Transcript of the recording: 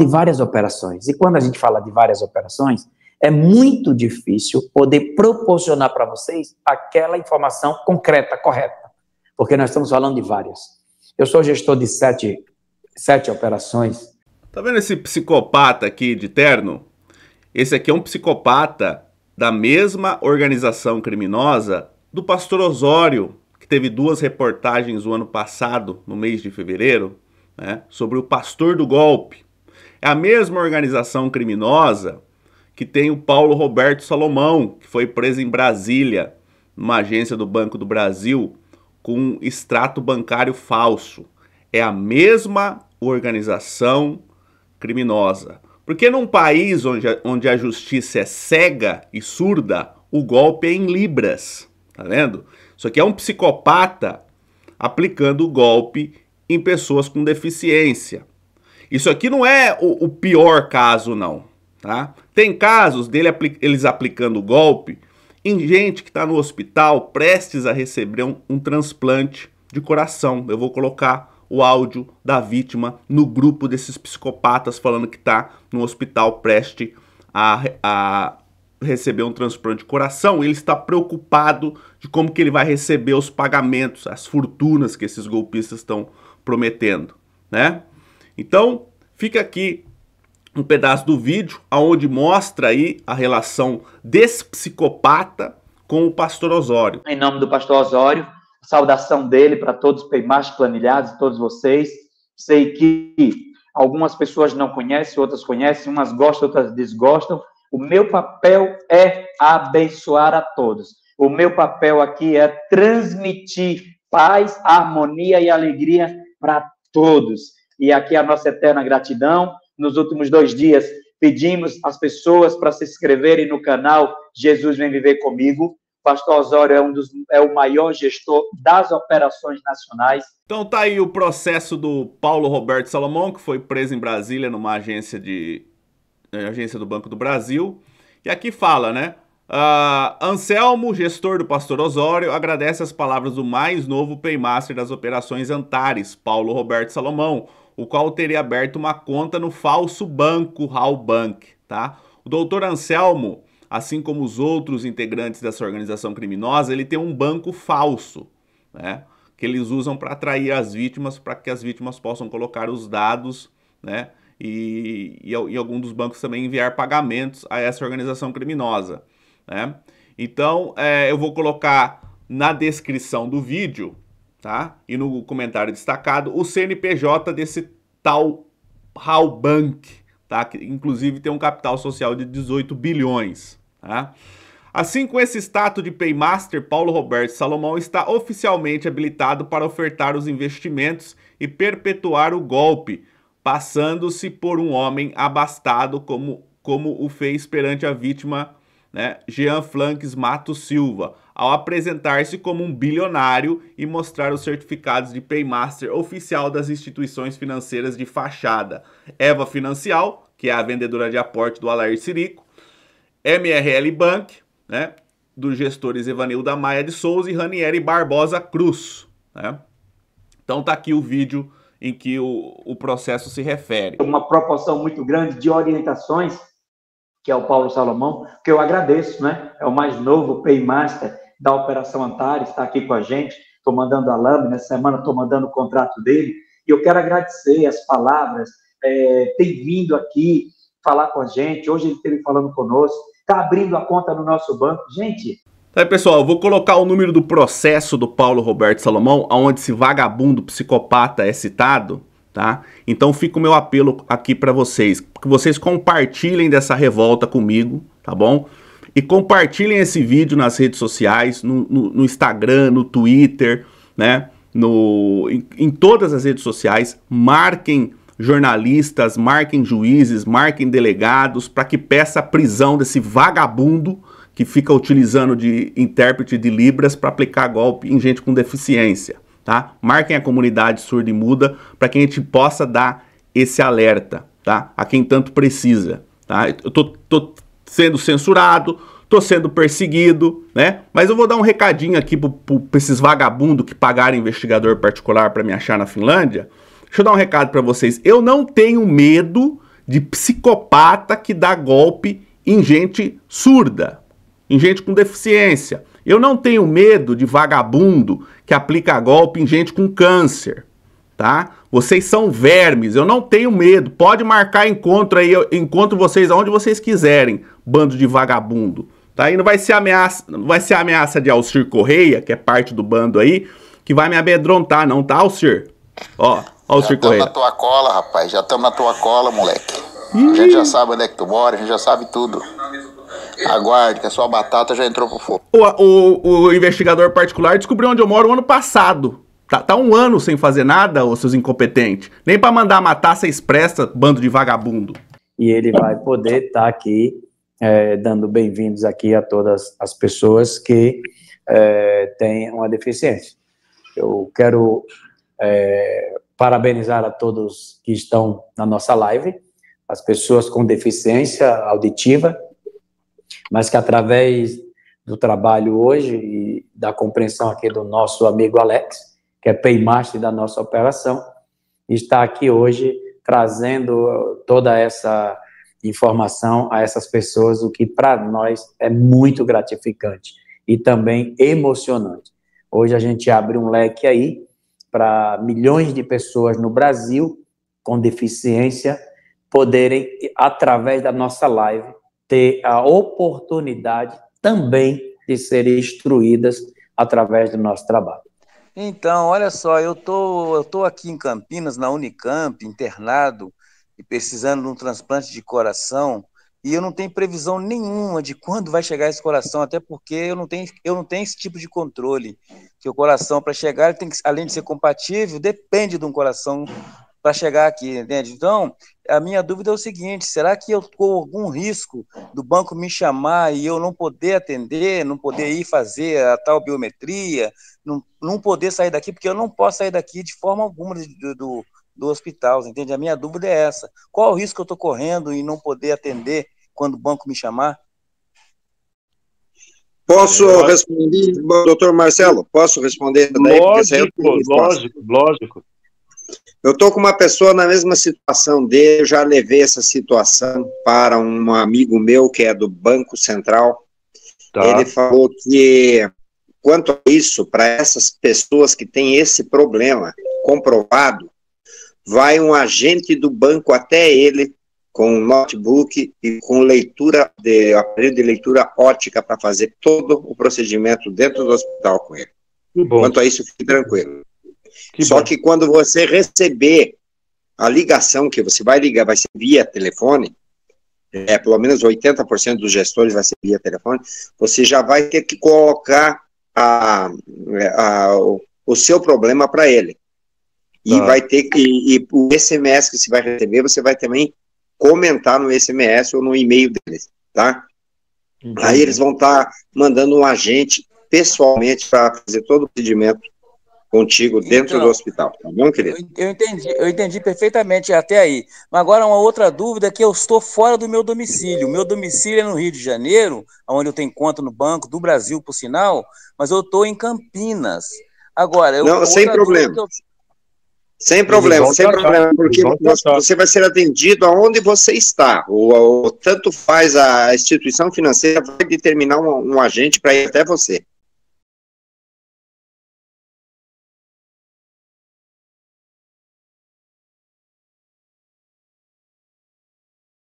de várias operações. E quando a gente fala de várias operações, é muito difícil poder proporcionar para vocês aquela informação concreta, correta, porque nós estamos falando de várias. Eu sou gestor de sete, sete operações. Tá vendo esse psicopata aqui de terno? Esse aqui é um psicopata da mesma organização criminosa do pastor Osório, que teve duas reportagens o ano passado, no mês de fevereiro, né, sobre o pastor do golpe. É a mesma organização criminosa que tem o Paulo Roberto Salomão, que foi preso em Brasília, numa agência do Banco do Brasil, com um extrato bancário falso. É a mesma organização criminosa. Porque num país onde a, onde a justiça é cega e surda, o golpe é em libras, tá vendo? Isso aqui é um psicopata aplicando o golpe em pessoas com deficiência. Isso aqui não é o, o pior caso, não. Tá? Tem casos dele apli eles aplicando golpe em gente que está no hospital prestes a receber um, um transplante de coração. Eu vou colocar o áudio da vítima no grupo desses psicopatas falando que está no hospital preste a, a receber um transplante de coração. Ele está preocupado de como que ele vai receber os pagamentos, as fortunas que esses golpistas estão prometendo, né? Então, fica aqui um pedaço do vídeo aonde mostra aí a relação desse psicopata com o pastor Osório. Em nome do pastor Osório, saudação dele para todos os peimados planilhados todos vocês. Sei que algumas pessoas não conhecem, outras conhecem, umas gostam, outras desgostam. O meu papel é abençoar a todos. O meu papel aqui é transmitir paz, harmonia e alegria para todos e aqui a nossa eterna gratidão. Nos últimos dois dias, pedimos às pessoas para se inscreverem no canal Jesus Vem Viver Comigo. Pastor Osório é, um dos, é o maior gestor das operações nacionais. Então tá aí o processo do Paulo Roberto Salomão, que foi preso em Brasília numa agência de eh, agência do Banco do Brasil. E aqui fala, né? Uh, Anselmo, gestor do Pastor Osório, agradece as palavras do mais novo paymaster das operações Antares, Paulo Roberto Salomão, o qual teria aberto uma conta no falso banco Raul Bank, tá? O doutor Anselmo, assim como os outros integrantes dessa organização criminosa, ele tem um banco falso, né? Que eles usam para atrair as vítimas, para que as vítimas possam colocar os dados, né? E, e, e algum dos bancos também enviar pagamentos a essa organização criminosa, né? Então, é, eu vou colocar na descrição do vídeo tá? E no comentário destacado, o CNPJ desse tal Halbank, tá? Que inclusive tem um capital social de 18 bilhões, tá? Assim, com esse status de Paymaster, Paulo Roberto Salomão está oficialmente habilitado para ofertar os investimentos e perpetuar o golpe, passando-se por um homem abastado como, como o fez perante a vítima né, Jean Flanques Mato Silva, ao apresentar-se como um bilionário e mostrar os certificados de Paymaster oficial das instituições financeiras de fachada. Eva Financial, que é a vendedora de aporte do Alair Sirico, MRL Bank, né, dos gestores Evanilda Maia de Souza e Ranieri Barbosa Cruz. Né? Então tá aqui o vídeo em que o, o processo se refere. Uma proporção muito grande de orientações que é o Paulo Salomão, que eu agradeço, né? É o mais novo Paymaster da Operação Antares, está aqui com a gente, estou mandando a lâmina, essa semana estou mandando o contrato dele, e eu quero agradecer as palavras, é, tem vindo aqui falar com a gente, hoje ele esteve falando conosco, está abrindo a conta no nosso banco. Gente, tá Aí, pessoal, eu vou colocar o número do processo do Paulo Roberto Salomão, aonde esse vagabundo psicopata é citado, tá? Então fica o meu apelo aqui para vocês, que vocês compartilhem dessa revolta comigo, tá bom? e compartilhem esse vídeo nas redes sociais, no, no, no Instagram, no Twitter, né? No, em, em, todas as redes sociais, marquem jornalistas, marquem juízes, marquem delegados para que peça a prisão desse vagabundo que fica utilizando de intérprete de Libras para aplicar golpe em gente com deficiência, tá? Marquem a comunidade surda e muda para que a gente possa dar esse alerta, tá? A quem tanto precisa, tá? Eu tô, tô sendo censurado, tô sendo perseguido, né? Mas eu vou dar um recadinho aqui para esses vagabundo que pagaram investigador particular para me achar na Finlândia. Deixa eu dar um recado para vocês. Eu não tenho medo de psicopata que dá golpe em gente surda, em gente com deficiência. Eu não tenho medo de vagabundo que aplica golpe em gente com câncer, tá? Vocês são vermes, eu não tenho medo. Pode marcar encontro aí, eu encontro vocês aonde vocês quiserem bando de vagabundo. Tá? aí não vai ser ameaça, não vai ser ameaça de Alcir Correia, que é parte do bando aí, que vai me amedrontar, não, tá, Alcir? Ó, Alcir já Correia. Já na tua cola, rapaz, já estamos na tua cola, moleque. Ih. A gente já sabe onde é que tu mora, a gente já sabe tudo. Aguarde, que a sua batata já entrou pro fogo. O, o, o investigador particular descobriu onde eu moro o ano passado. Tá, tá um ano sem fazer nada, ô seus incompetentes. Nem para mandar matar essa expressa, bando de vagabundo. E ele vai poder estar tá aqui é, dando bem-vindos aqui a todas as pessoas que é, têm uma deficiência. Eu quero é, parabenizar a todos que estão na nossa live, as pessoas com deficiência auditiva, mas que através do trabalho hoje e da compreensão aqui do nosso amigo Alex, que é paymaster da nossa operação, está aqui hoje trazendo toda essa informação a essas pessoas, o que para nós é muito gratificante e também emocionante. Hoje a gente abre um leque aí para milhões de pessoas no Brasil com deficiência poderem, através da nossa live, ter a oportunidade também de serem instruídas através do nosso trabalho. Então, olha só, eu tô, eu tô aqui em Campinas, na Unicamp, internado, e precisando de um transplante de coração, e eu não tenho previsão nenhuma de quando vai chegar esse coração, até porque eu não tenho, eu não tenho esse tipo de controle. Que o coração, para chegar, ele tem que, além de ser compatível, depende de um coração para chegar aqui, entende? Então, a minha dúvida é o seguinte: será que eu corro algum risco do banco me chamar e eu não poder atender, não poder ir fazer a tal biometria, não, não poder sair daqui, porque eu não posso sair daqui de forma alguma do, do do hospital, entende? A minha dúvida é essa. Qual o risco que eu estou correndo em não poder atender quando o banco me chamar? Posso é, responder, doutor Marcelo? Posso responder? Daí, é lógico, lógico, lógico. Eu estou com uma pessoa na mesma situação dele, eu já levei essa situação para um amigo meu que é do Banco Central. Tá. Ele falou que, quanto a isso, para essas pessoas que têm esse problema comprovado, vai um agente do banco até ele com um notebook e com leitura de aparelho de leitura ótica para fazer todo o procedimento dentro do hospital com ele. Quanto a isso, fique tranquilo. Que Só bom. que quando você receber a ligação que você vai ligar, vai ser via telefone, é, pelo menos 80% dos gestores vai ser via telefone, você já vai ter que colocar a, é, a, o, o seu problema para ele. E tá. vai ter que. E, e o SMS que você vai receber, você vai também comentar no SMS ou no e-mail deles, tá? Entendi. Aí eles vão estar tá mandando um agente pessoalmente para fazer todo o procedimento contigo dentro então, do hospital, tá bom, querido? Eu entendi, eu entendi perfeitamente até aí. Mas agora uma outra dúvida é que eu estou fora do meu domicílio. Meu domicílio é no Rio de Janeiro, onde eu tenho conta no Banco do Brasil, por sinal, mas eu estou em Campinas. Agora, eu, não, sem problema. Eu, sem problema, sem tratar, problema, porque você vai ser atendido aonde você está. Ou, tanto faz a instituição financeira vai determinar um, um agente para ir até você.